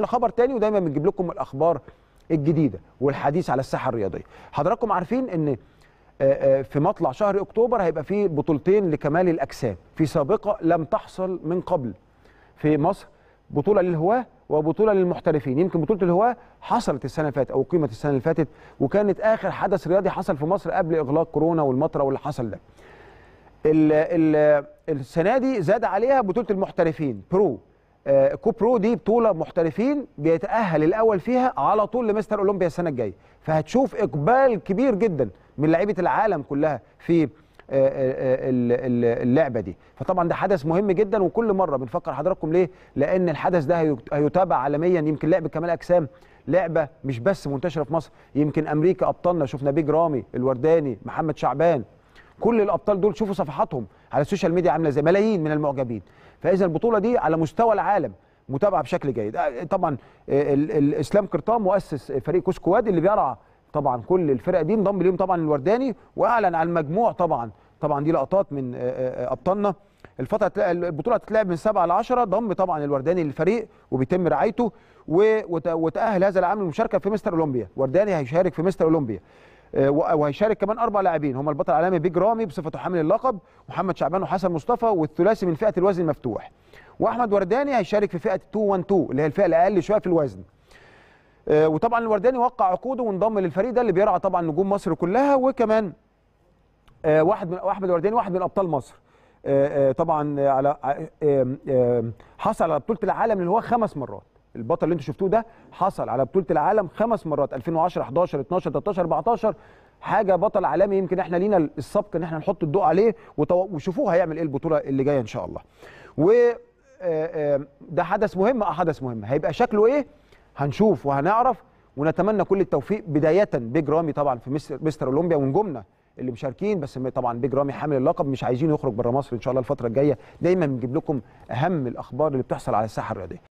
لخبر تاني ودايما بنجيب لكم الاخبار الجديده والحديث على الساحه الرياضيه حضراتكم عارفين ان آه، آه، في مطلع شهر اكتوبر هيبقى في بطولتين لكمال الاجسام في سابقه لم تحصل من قبل في مصر بطوله للهواه وبطوله للمحترفين يمكن بطوله الهواه حصلت السنه اللي فاتت او قيمه السنه اللي فاتت وكانت اخر حدث رياضي حصل في مصر قبل اغلاق كورونا والمطره واللي حصل ده السنه دي زاد عليها بطوله المحترفين برو آه، كوبرو دي بطوله محترفين بيتاهل الاول فيها على طول لمستر اولمبيا السنه الجايه فهتشوف اقبال كبير جدا من لعيبه العالم كلها في آه، آه، اللعبه دي فطبعا ده حدث مهم جدا وكل مره بنفكر حضراتكم ليه لان الحدث ده هيتابع عالميا يمكن لعبه كمال اجسام لعبه مش بس منتشره في مصر يمكن امريكا ابطالنا شفنا بيج رامي الورداني محمد شعبان كل الابطال دول شوفوا صفحاتهم على السوشيال ميديا عامله زي ملايين من المعجبين فاذا البطوله دي على مستوى العالم متابعه بشكل جيد آه، طبعا آه، الاسلام قرطان مؤسس فريق كوسكواد اللي بيرعى طبعا كل الفرق دي انضم ليهم طبعا الورداني واعلن عن المجموع طبعا طبعا دي لقطات من آه، ابطالنا الفتره البطوله هتتلعب من 7 ل 10 ضم طبعا الورداني للفريق وبيتم رعايته وتاهل هذا العام للمشاركه في مستر اولمبيا ورداني هيشارك في مستر اولمبيا آه، وهيشارك كمان اربع لاعبين هم البطل العالمي بيج رامي بصفته حامل اللقب محمد شعبان وحسن مصطفى والثلاثي من فئه الوزن المفتوح واحمد ورداني هيشارك في فئه 212 اللي هي الفئه الاقل شويه في الوزن آه، وطبعا الورداني وقع عقوده وانضم للفريق ده اللي بيرعى طبعا نجوم مصر كلها وكمان آه، واحد من احمد الورداني واحد من ابطال مصر آه، آه، طبعا على آه، حصل على بطوله العالم اللي هو خمس مرات البطل اللي انتوا شفتوه ده حصل على بطوله العالم خمس مرات 2010 11 12 13 14 حاجه بطل عالمي يمكن احنا لينا السبق ان احنا نحط الضوء عليه وشوفوه هيعمل ايه البطوله اللي جايه ان شاء الله و ده حدث مهم اه حدث مهم هيبقى شكله ايه هنشوف وهنعرف ونتمنى كل التوفيق بدايه بيج رامي طبعا في مستر, مستر اولمبيا ونجومنا اللي مشاركين بس طبعا بيج رامي حامل اللقب مش عايزين يخرج بره مصر ان شاء الله الفتره الجايه دايما بنجيب لكم اهم الاخبار اللي بتحصل على الساحه الرياضيه